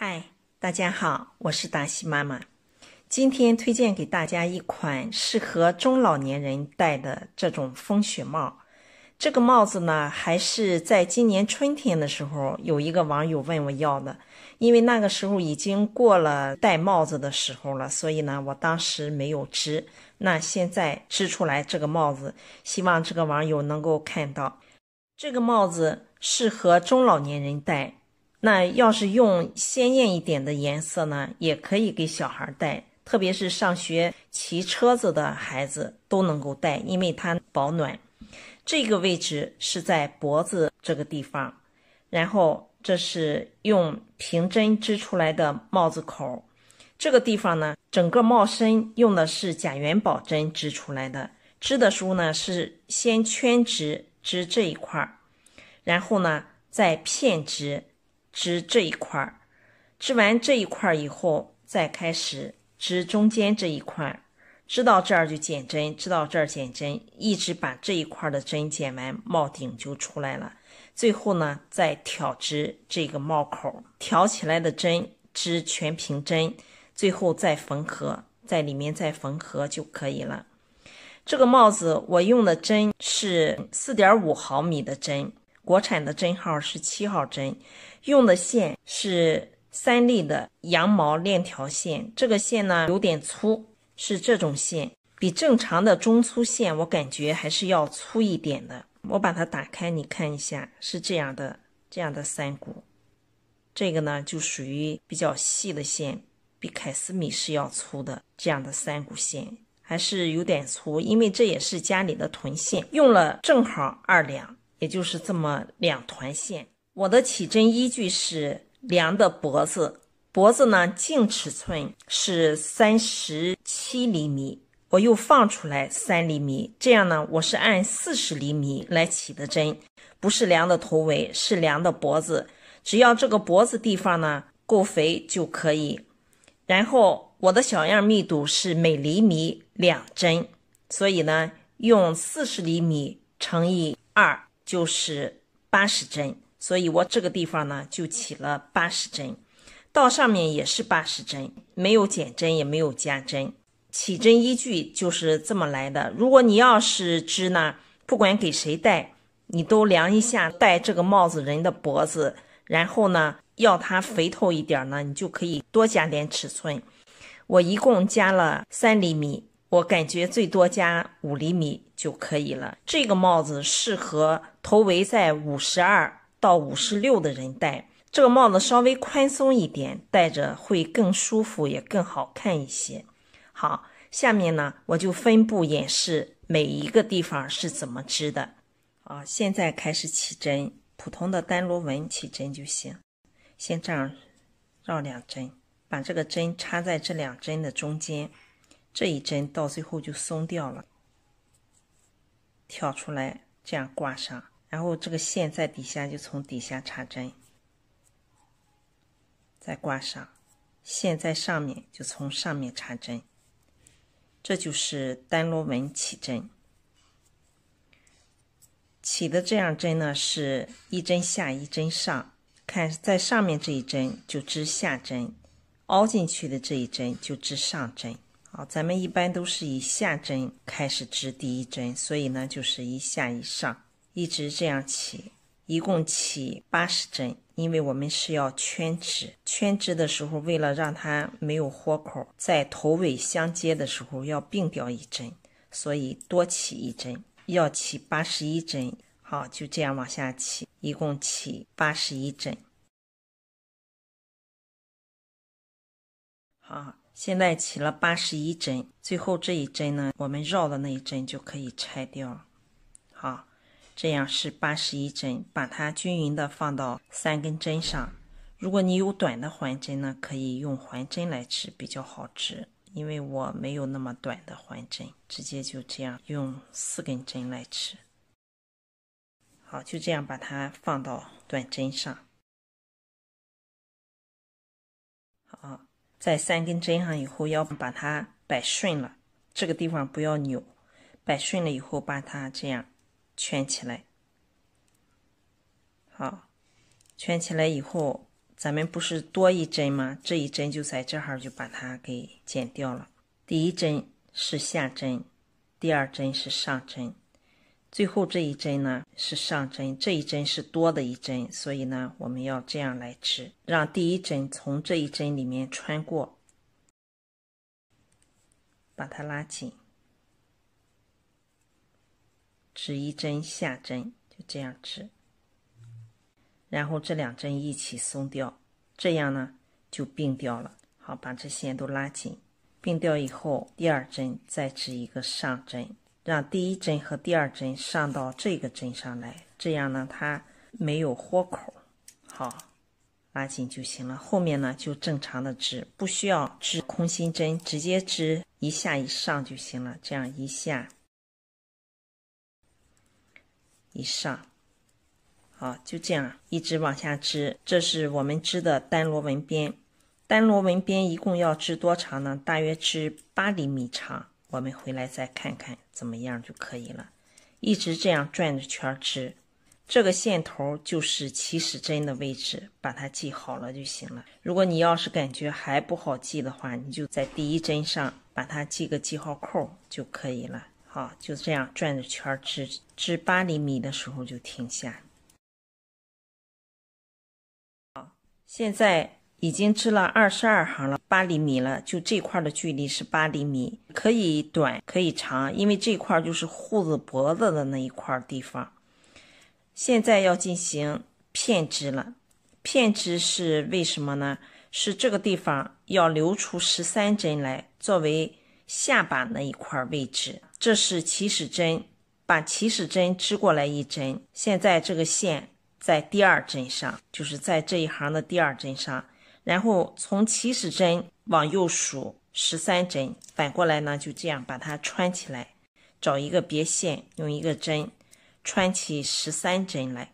嗨，大家好，我是达西妈妈。今天推荐给大家一款适合中老年人戴的这种风雪帽。这个帽子呢，还是在今年春天的时候有一个网友问我要的，因为那个时候已经过了戴帽子的时候了，所以呢，我当时没有织。那现在织出来这个帽子，希望这个网友能够看到。这个帽子适合中老年人戴。那要是用鲜艳一点的颜色呢，也可以给小孩戴，特别是上学骑车子的孩子都能够戴，因为它保暖。这个位置是在脖子这个地方，然后这是用平针织出来的帽子口。这个地方呢，整个帽身用的是假元宝针织出来的，织的时候呢是先圈织织这一块儿，然后呢再片织。织这一块儿，织完这一块儿以后，再开始织中间这一块儿，织到这儿就减针，织到这儿减针，一直把这一块的针减完，帽顶就出来了。最后呢，再挑织这个帽口，挑起来的针织全平针，最后再缝合，在里面再缝合就可以了。这个帽子我用的针是四点五毫米的针，国产的针号是七号针。用的线是三粒的羊毛链条线，这个线呢有点粗，是这种线，比正常的中粗线我感觉还是要粗一点的。我把它打开，你看一下，是这样的，这样的三股。这个呢就属于比较细的线，比凯斯米是要粗的，这样的三股线还是有点粗，因为这也是家里的臀线，用了正好二两，也就是这么两团线。我的起针依据是量的脖子，脖子呢净尺寸是三十七厘米，我又放出来三厘米，这样呢我是按四十厘米来起的针，不是量的头围，是量的脖子，只要这个脖子地方呢够肥就可以。然后我的小样密度是每厘米两针，所以呢用四十厘米乘以二就是八十针。所以我这个地方呢就起了八十针，到上面也是八十针，没有减针也没有加针，起针依据就是这么来的。如果你要是织呢，不管给谁戴，你都量一下戴这个帽子人的脖子，然后呢要它肥透一点呢，你就可以多加点尺寸。我一共加了三厘米，我感觉最多加五厘米就可以了。这个帽子适合头围在五十二。到五十六的人戴这个帽子稍微宽松一点，戴着会更舒服，也更好看一些。好，下面呢，我就分步演示每一个地方是怎么织的。啊，现在开始起针，普通的单螺纹起针就行。先这样绕两针，把这个针插在这两针的中间，这一针到最后就松掉了，挑出来，这样挂上。然后这个线在底下就从底下插针，再挂上；线在上面就从上面插针。这就是单螺纹起针，起的这样针呢是一针下一针上。看在上面这一针就织下针，凹进去的这一针就织上针啊。咱们一般都是以下针开始织第一针，所以呢就是一下一上。一直这样起，一共起八十针，因为我们是要圈织。圈织的时候，为了让它没有豁口，在头尾相接的时候要并掉一针，所以多起一针，要起八十一针。好，就这样往下起，一共起八十一针。好，现在起了八十一针，最后这一针呢，我们绕的那一针就可以拆掉。好。这样是八十一针，把它均匀的放到三根针上。如果你有短的环针呢，可以用环针来织，比较好织。因为我没有那么短的环针，直接就这样用四根针来织。好，就这样把它放到短针上。好，在三根针上以后，要把它摆顺了，这个地方不要扭。摆顺了以后，把它这样。圈起来，好，圈起来以后，咱们不是多一针吗？这一针就在这儿，就把它给剪掉了。第一针是下针，第二针是上针，最后这一针呢是上针，这一针是多的一针，所以呢，我们要这样来织，让第一针从这一针里面穿过，把它拉紧。织一针下针，就这样织，然后这两针一起松掉，这样呢就并掉了。好，把这线都拉紧，并掉以后，第二针再织一个上针，让第一针和第二针上到这个针上来，这样呢它没有豁口。好，拉紧就行了。后面呢就正常的织，不需要织空心针，直接织一下一上就行了。这样一下。以上，好，就这样一直往下织。这是我们织的单螺纹边，单螺纹边一共要织多长呢？大约织八厘米长。我们回来再看看怎么样就可以了。一直这样转着圈织，这个线头就是起始针的位置，把它系好了就行了。如果你要是感觉还不好系的话，你就在第一针上把它系个记号扣就可以了。啊，就这样转着圈织织八厘米的时候就停下。好，现在已经织了二十二行了，八厘米了。就这块的距离是八厘米，可以短可以长，因为这块就是护子脖子的那一块地方。现在要进行片织了，片织是为什么呢？是这个地方要留出十三针来，作为下巴那一块位置。这是起始针，把起始针织过来一针。现在这个线在第二针上，就是在这一行的第二针上。然后从起始针往右数十三针，反过来呢，就这样把它穿起来。找一个别线，用一个针穿起十三针来。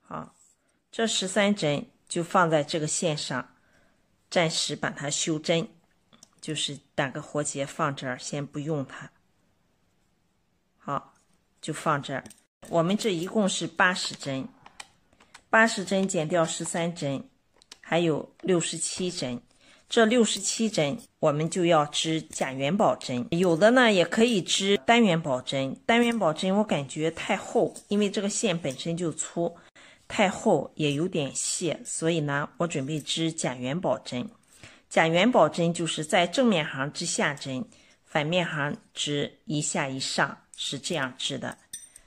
好，这十三针就放在这个线上。暂时把它修针，就是打个活结放这儿，先不用它。好，就放这儿。我们这一共是八十针，八十针减掉十三针，还有六十七针。这六十七针我们就要织假元宝针，有的呢也可以织单元宝针。单元宝针我感觉太厚，因为这个线本身就粗。太厚也有点细，所以呢，我准备织假元宝针。假元宝针就是在正面行织下针，反面行织一下一上，是这样织的。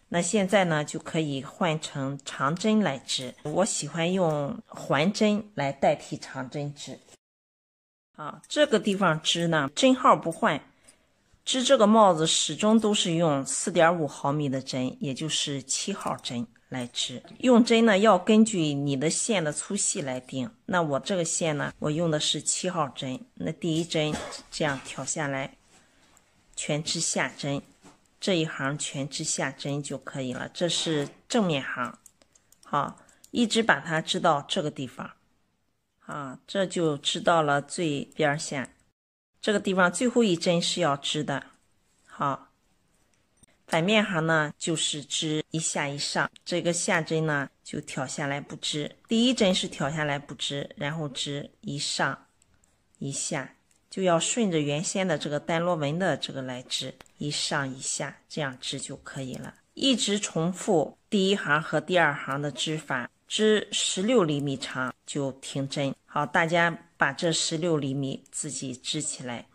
那现在呢，就可以换成长针来织。我喜欢用环针来代替长针织。啊，这个地方织呢，针号不换，织这个帽子始终都是用四点五毫米的针，也就是七号针。来织，用针呢要根据你的线的粗细来定。那我这个线呢，我用的是七号针。那第一针这样挑下来，全织下针，这一行全织下针就可以了。这是正面行，好，一直把它织到这个地方，啊，这就织到了最边线。这个地方最后一针是要织的，好。反面行呢，就是织一下一上，这个下针呢就挑下来不织，第一针是挑下来不织，然后织一上一下，就要顺着原先的这个单螺纹的这个来织一上一下，这样织就可以了，一直重复第一行和第二行的织法，织十六厘米长就停针。好，大家把这十六厘米自己织起来。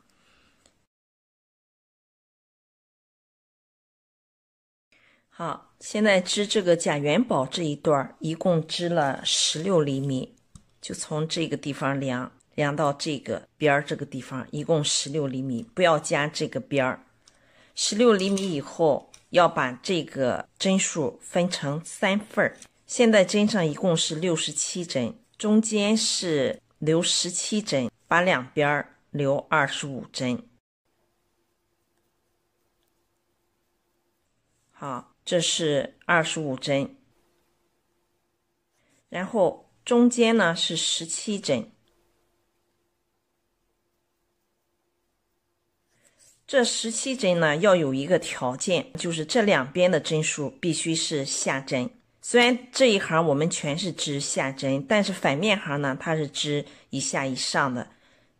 好，现在织这个假元宝这一段，一共织了十六厘米，就从这个地方量量到这个边儿这个地方，一共十六厘米，不要加这个边儿。十六厘米以后，要把这个针数分成三份儿。现在针上一共是六十七针，中间是留十七针，把两边留二十五针。好。这是二十五针，然后中间呢是十七针。这十七针呢要有一个条件，就是这两边的针数必须是下针。虽然这一行我们全是织下针，但是反面行呢它是织一下以上的，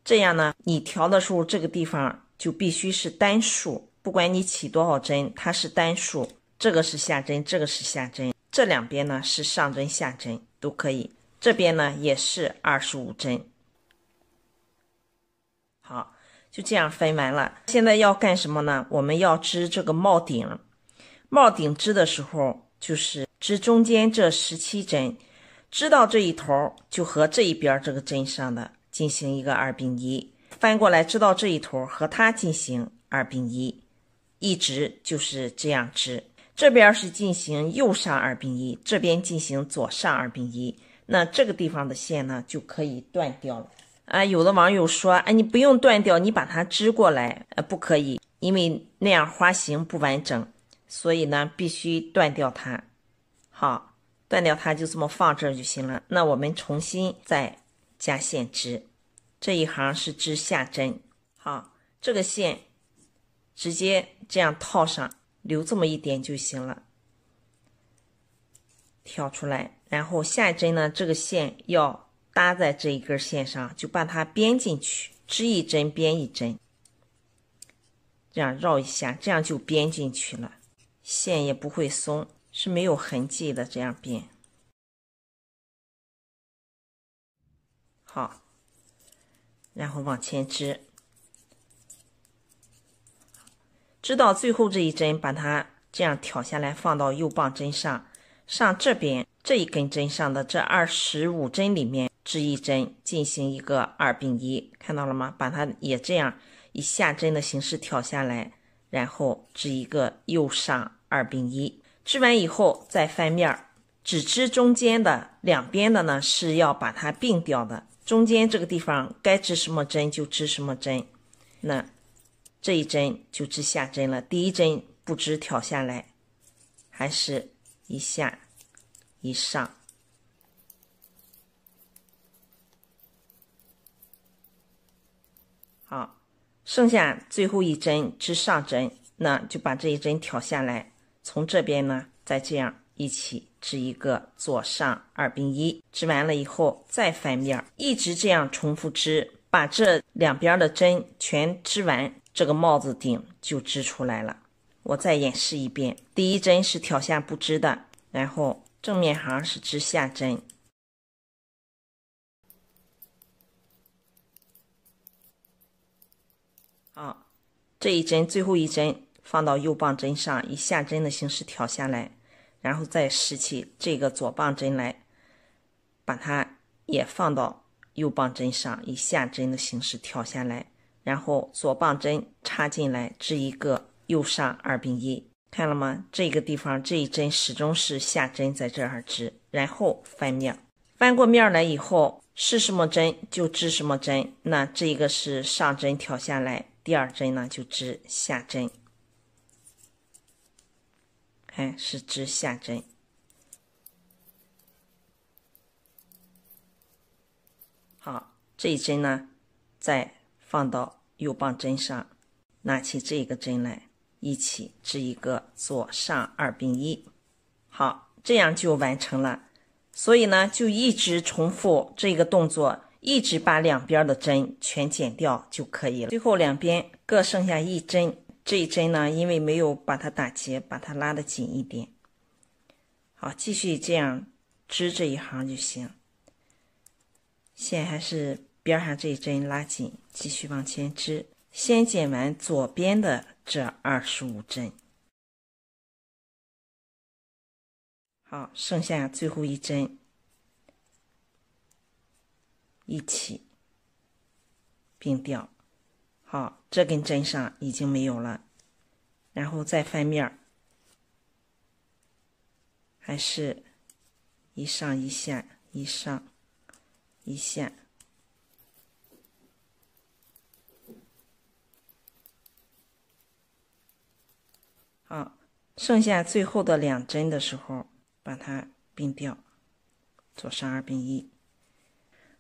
这样呢你调的时候，这个地方就必须是单数，不管你起多少针，它是单数。这个是下针，这个是下针，这两边呢是上针下针都可以。这边呢也是二十五针。好，就这样分完了。现在要干什么呢？我们要织这个帽顶。帽顶织的时候，就是织中间这十七针，织到这一头，就和这一边这个针上的进行一个二并一。翻过来，织到这一头和它进行二并一，一直就是这样织。这边是进行右上二并一，这边进行左上二并一，那这个地方的线呢就可以断掉了。啊，有的网友说，哎，你不用断掉，你把它织过来，呃，不可以，因为那样花型不完整，所以呢必须断掉它。好，断掉它，就这么放这儿就行了。那我们重新再加线织，这一行是织下针。好，这个线直接这样套上。留这么一点就行了，挑出来，然后下一针呢，这个线要搭在这一根线上，就把它编进去，织一针编一针，这样绕一下，这样就编进去了，线也不会松，是没有痕迹的，这样编。好，然后往前织。织到最后这一针，把它这样挑下来，放到右棒针上。上这边这一根针上的这二十五针里面，织一针，进行一个二并一，看到了吗？把它也这样以下针的形式挑下来，然后织一个右上二并一。织完以后再翻面儿，只织中间的，两边的呢是要把它并掉的。中间这个地方该织什么针就织什么针。那。这一针就织下针了，第一针不织挑下来，还是一下一上。好，剩下最后一针织上针，那就把这一针挑下来，从这边呢再这样一起织一个左上二并一，织完了以后再翻面，一直这样重复织，把这两边的针全织完。这个帽子顶就织出来了。我再演示一遍：第一针是挑下不织的，然后正面行是织下针。好，这一针最后一针放到右棒针上，以下针的形式挑下来，然后再拾起这个左棒针来，把它也放到右棒针上，以下针的形式挑下来。然后左棒针插进来织一个右上二并一，看了吗？这个地方这一针始终是下针，在这儿织，然后翻面，翻过面来以后是什么针就织什么针。那这个是上针挑下来，第二针呢就织下针，看是织下针。好，这一针呢再放到。右棒针上，拿起这个针来，一起织一个左上二并一，好，这样就完成了。所以呢，就一直重复这个动作，一直把两边的针全剪掉就可以了。最后两边各剩下一针，这一针呢，因为没有把它打结，把它拉的紧一点。好，继续这样织这一行就行。线还是。边上这一针拉紧，继续往前织。先剪完左边的这二十五针，好，剩下最后一针一起并掉。好，这根针上已经没有了，然后再翻面，还是一上一下，一上一下好，剩下最后的两针的时候，把它并掉，左上二并一。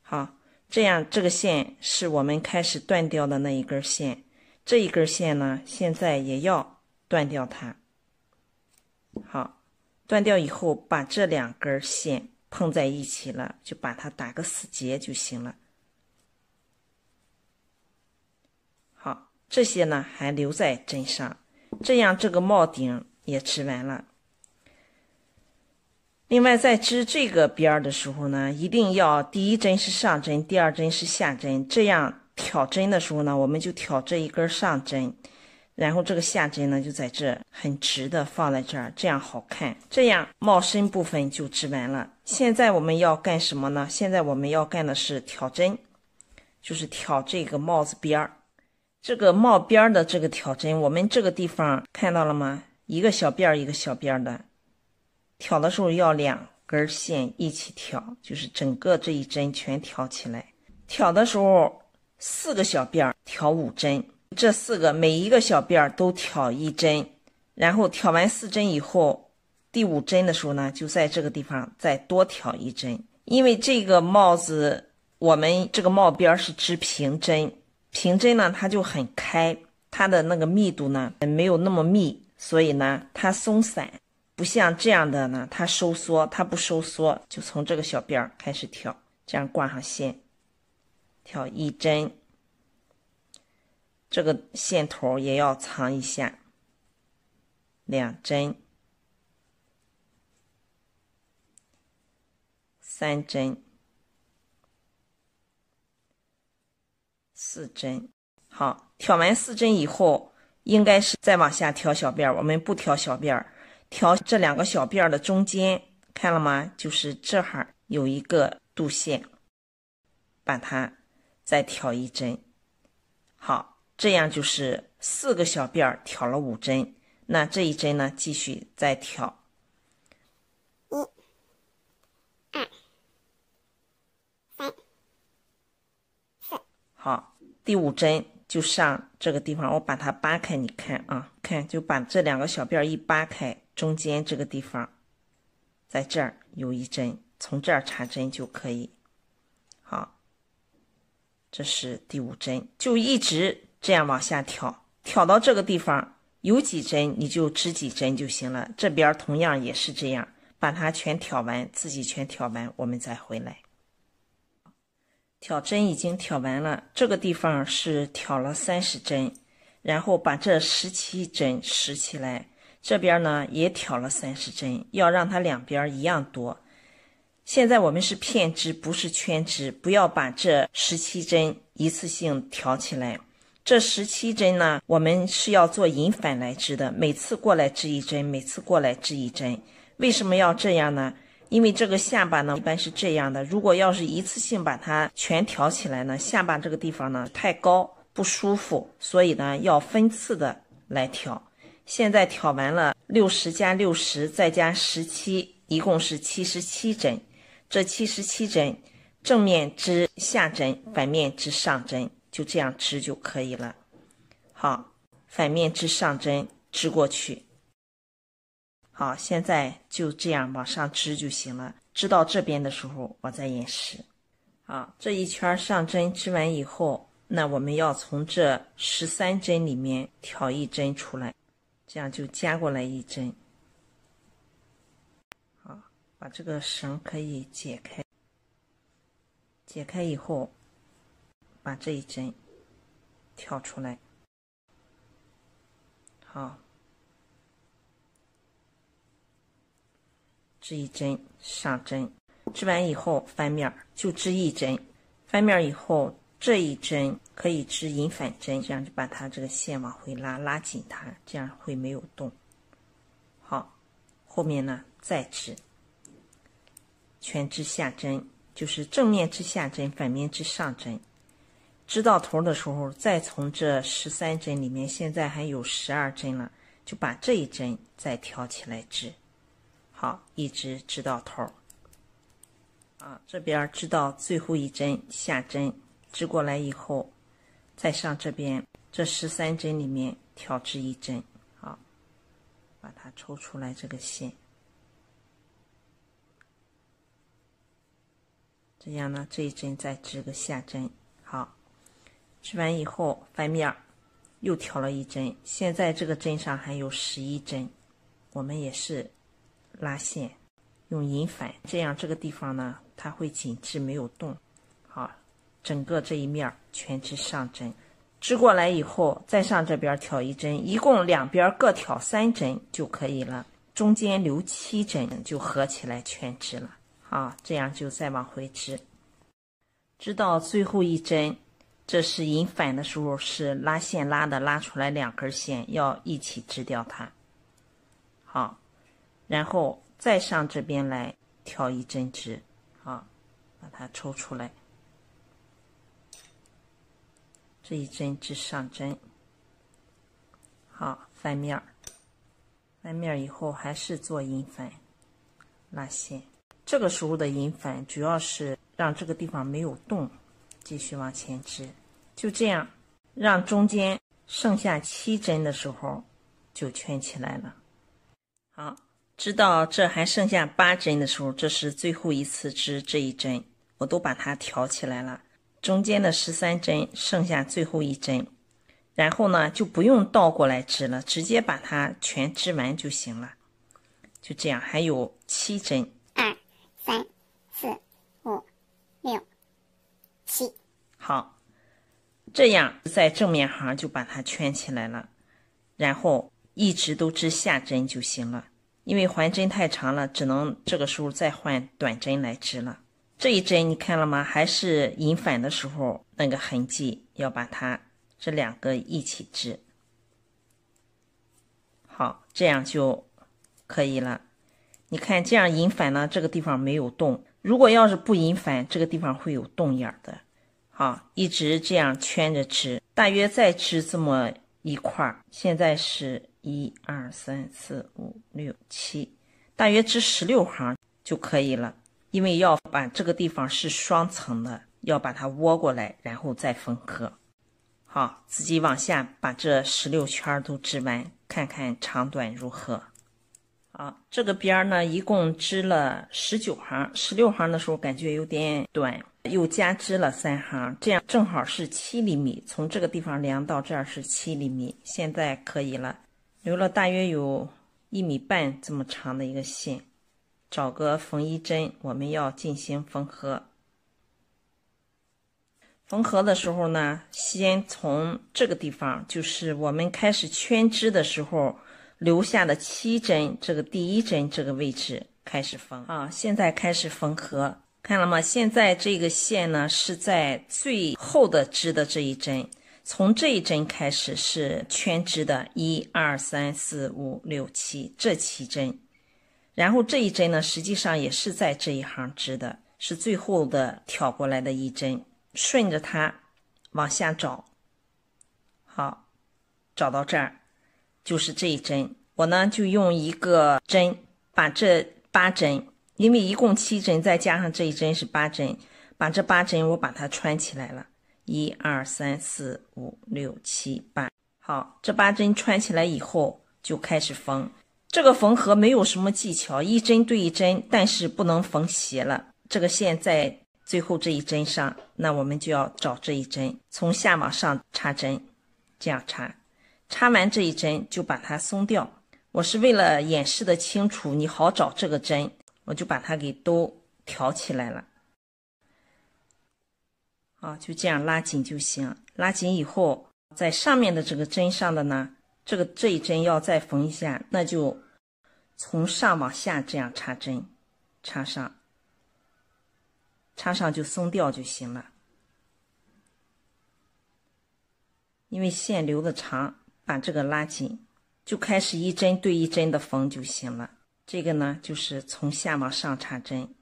好，这样这个线是我们开始断掉的那一根线，这一根线呢，现在也要断掉它。好，断掉以后，把这两根线碰在一起了，就把它打个死结就行了。好，这些呢还留在针上。这样这个帽顶也织完了。另外在织这个边儿的时候呢，一定要第一针是上针，第二针是下针。这样挑针的时候呢，我们就挑这一根上针，然后这个下针呢就在这很直的放在这儿，这样好看。这样帽身部分就织完了。现在我们要干什么呢？现在我们要干的是挑针，就是挑这个帽子边儿。这个帽边的这个挑针，我们这个地方看到了吗？一个小辫儿一个小辫儿的挑的时候要两根线一起挑，就是整个这一针全挑起来。挑的时候四个小辫儿挑五针，这四个每一个小辫儿都挑一针，然后挑完四针以后，第五针的时候呢，就在这个地方再多挑一针，因为这个帽子我们这个帽边是织平针。平针呢，它就很开，它的那个密度呢没有那么密，所以呢它松散，不像这样的呢它收缩，它不收缩，就从这个小边儿开始挑，这样挂上线，挑一针，这个线头也要藏一下，两针，三针。四针，好，挑完四针以后，应该是再往下挑小辫儿。我们不挑小辫儿，挑这两个小辫儿的中间，看了吗？就是这哈有一个渡线，把它再挑一针。好，这样就是四个小辫儿挑了五针。那这一针呢，继续再挑。一、二、三、四。好。第五针就上这个地方，我把它扒开，你看啊，看就把这两个小辫儿一扒开，中间这个地方在这儿有一针，从这儿插针就可以。好，这是第五针，就一直这样往下挑，挑到这个地方有几针你就织几针就行了。这边同样也是这样，把它全挑完，自己全挑完，我们再回来。挑针已经挑完了，这个地方是挑了三十针，然后把这十七针拾起来。这边呢也挑了三十针，要让它两边一样多。现在我们是片织，不是圈织，不要把这十七针一次性挑起来。这十七针呢，我们是要做引返来织的，每次过来织一针，每次过来织一针。为什么要这样呢？因为这个下巴呢，一般是这样的。如果要是一次性把它全挑起来呢，下巴这个地方呢太高不舒服，所以呢要分次的来挑。现在挑完了六十加六十再加十七，一共是七十七针。这七十七针正面织下针，反面织上针，就这样织就可以了。好，反面织上针织过去。好，现在就这样往上织就行了。织到这边的时候，我再演示。好，这一圈上针织完以后，那我们要从这十三针里面挑一针出来，这样就加过来一针。好，把这个绳可以解开。解开以后，把这一针挑出来。好。织一针上针，织完以后翻面儿，就织一针。翻面儿以后，这一针可以织引反针，这样就把它这个线往回拉，拉紧它，这样会没有洞。好，后面呢再织，全织下针，就是正面织下针，反面织上针。织到头的时候，再从这十三针里面，现在还有十二针了，就把这一针再挑起来织。好，一直织到头儿啊，这边织到最后一针下针，织过来以后，再上这边这十三针里面挑织一针，好，把它抽出来这个线，这样呢这一针再织个下针，好，织完以后翻面儿，又挑了一针，现在这个针上还有十一针，我们也是。拉线，用引返，这样这个地方呢，它会紧致，没有动。好，整个这一面全织上针，织过来以后，再上这边挑一针，一共两边各挑三针就可以了，中间留七针就合起来全织了。啊，这样就再往回织，织到最后一针，这是引返的时候是拉线拉的，拉出来两根线要一起织掉它。好。然后再上这边来挑一针织，好，把它抽出来。这一针织上针，好，翻面儿。翻面儿以后还是做引粉，拉线。这个时候的引粉主要是让这个地方没有动，继续往前织。就这样，让中间剩下七针的时候就圈起来了。好。知道这还剩下八针的时候，这是最后一次织这一针，我都把它挑起来了。中间的十三针剩下最后一针，然后呢就不用倒过来织了，直接把它全织完就行了。就这样，还有七针，二、三、四、五、六、七，好，这样在正面行就把它圈起来了，然后一直都织下针就行了。因为环针太长了，只能这个时候再换短针来织了。这一针你看了吗？还是引返的时候那个痕迹，要把它这两个一起织。好，这样就可以了。你看，这样引返呢，这个地方没有洞。如果要是不引返，这个地方会有洞眼的。好，一直这样圈着织，大约再织这么一块儿。现在是。一二三四五六七，大约织十六行就可以了，因为要把这个地方是双层的，要把它窝过来，然后再缝合。好，自己往下把这十六圈都织完，看看长短如何。啊，这个边儿呢，一共织了十九行，十六行的时候感觉有点短，又加织了三行，这样正好是七厘米，从这个地方量到这儿是七厘米，现在可以了。留了大约有一米半这么长的一个线，找个缝衣针，我们要进行缝合。缝合的时候呢，先从这个地方，就是我们开始圈织的时候留下的七针，这个第一针这个位置开始缝啊。现在开始缝合，看了吗？现在这个线呢是在最后的织的这一针。从这一针开始是圈织的，一、二、三、四、五、六、七，这七针。然后这一针呢，实际上也是在这一行织的，是最后的挑过来的一针。顺着它往下找，好，找到这儿，就是这一针。我呢就用一个针把这八针，因为一共七针，再加上这一针是八针，把这八针我把它穿起来了。一二三四五六七八，好，这八针穿起来以后就开始缝。这个缝合没有什么技巧，一针对一针，但是不能缝斜了。这个线在最后这一针上，那我们就要找这一针，从下往上插针，这样插。插完这一针就把它松掉。我是为了演示的清楚，你好找这个针，我就把它给都挑起来了。啊，就这样拉紧就行。拉紧以后，在上面的这个针上的呢，这个这一针要再缝一下，那就从上往下这样插针，插上，插上就松掉就行了。因为线留的长，把这个拉紧，就开始一针对一针的缝就行了。这个呢，就是从下往上插针，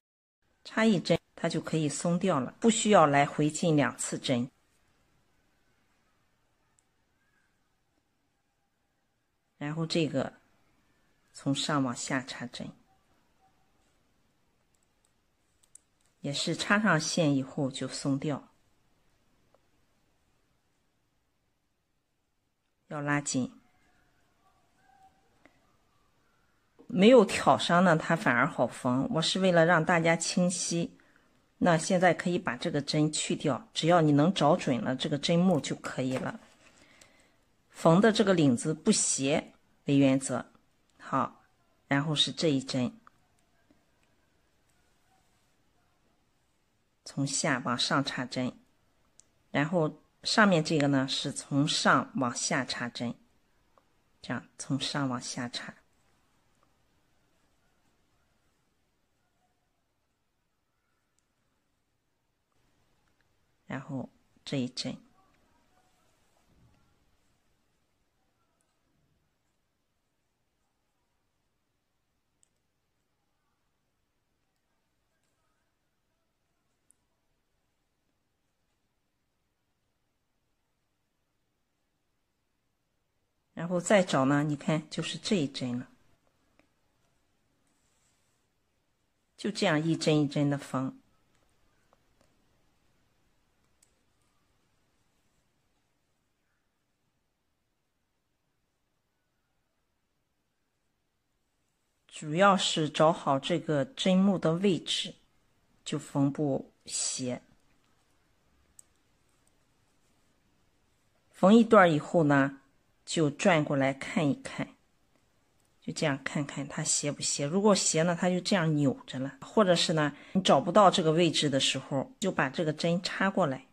插一针。它就可以松掉了，不需要来回进两次针。然后这个从上往下插针，也是插上线以后就松掉，要拉紧。没有挑伤呢，它反而好缝。我是为了让大家清晰。那现在可以把这个针去掉，只要你能找准了这个针目就可以了。缝的这个领子不斜为原则，好，然后是这一针，从下往上插针，然后上面这个呢是从上往下插针，这样从上往下插。然后这一针，然后再找呢？你看，就是这一针了。就这样一针一针的缝。主要是找好这个针目的位置，就缝不斜。缝一段儿以后呢，就转过来看一看，就这样看看它斜不斜。如果斜呢，它就这样扭着了；或者是呢，你找不到这个位置的时候，就把这个针插过来。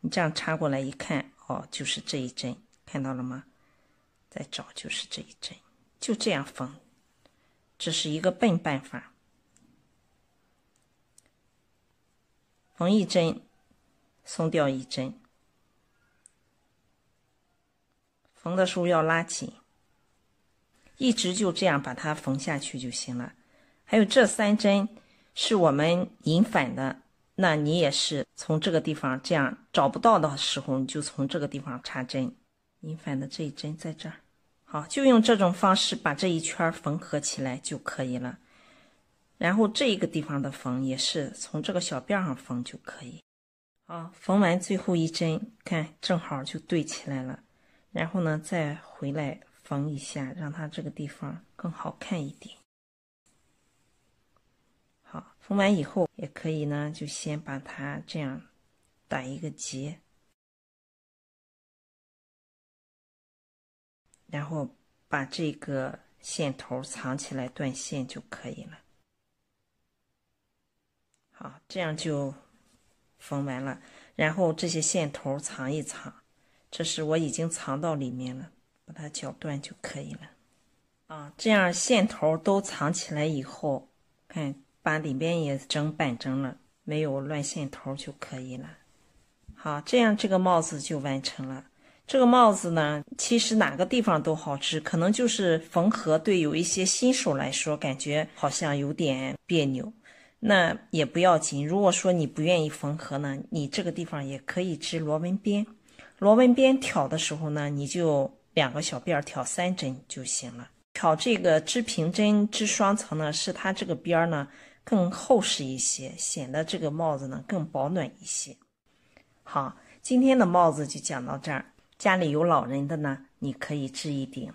你这样插过来一看，哦，就是这一针，看到了吗？再找就是这一针，就这样缝。这是一个笨办法，缝一针，松掉一针。缝的时候要拉紧，一直就这样把它缝下去就行了。还有这三针是我们引返的，那你也是从这个地方这样找不到的时候，你就从这个地方插针。引返的这一针在这儿。就用这种方式把这一圈缝合起来就可以了。然后这一个地方的缝也是从这个小辫上缝就可以。好，缝完最后一针，看正好就对起来了。然后呢，再回来缝一下，让它这个地方更好看一点。好，缝完以后也可以呢，就先把它这样打一个结。然后把这个线头藏起来，断线就可以了。好，这样就缝完了。然后这些线头藏一藏，这是我已经藏到里面了，把它绞断就可以了。啊，这样线头都藏起来以后，看把里边也整板正了，没有乱线头就可以了。好，这样这个帽子就完成了。这个帽子呢，其实哪个地方都好织，可能就是缝合，对有一些新手来说，感觉好像有点别扭。那也不要紧，如果说你不愿意缝合呢，你这个地方也可以织螺纹边。螺纹边挑的时候呢，你就两个小辫挑三针就行了。挑这个织平针织双层呢，是它这个边呢更厚实一些，显得这个帽子呢更保暖一些。好，今天的帽子就讲到这儿。家里有老人的呢，你可以置一顶。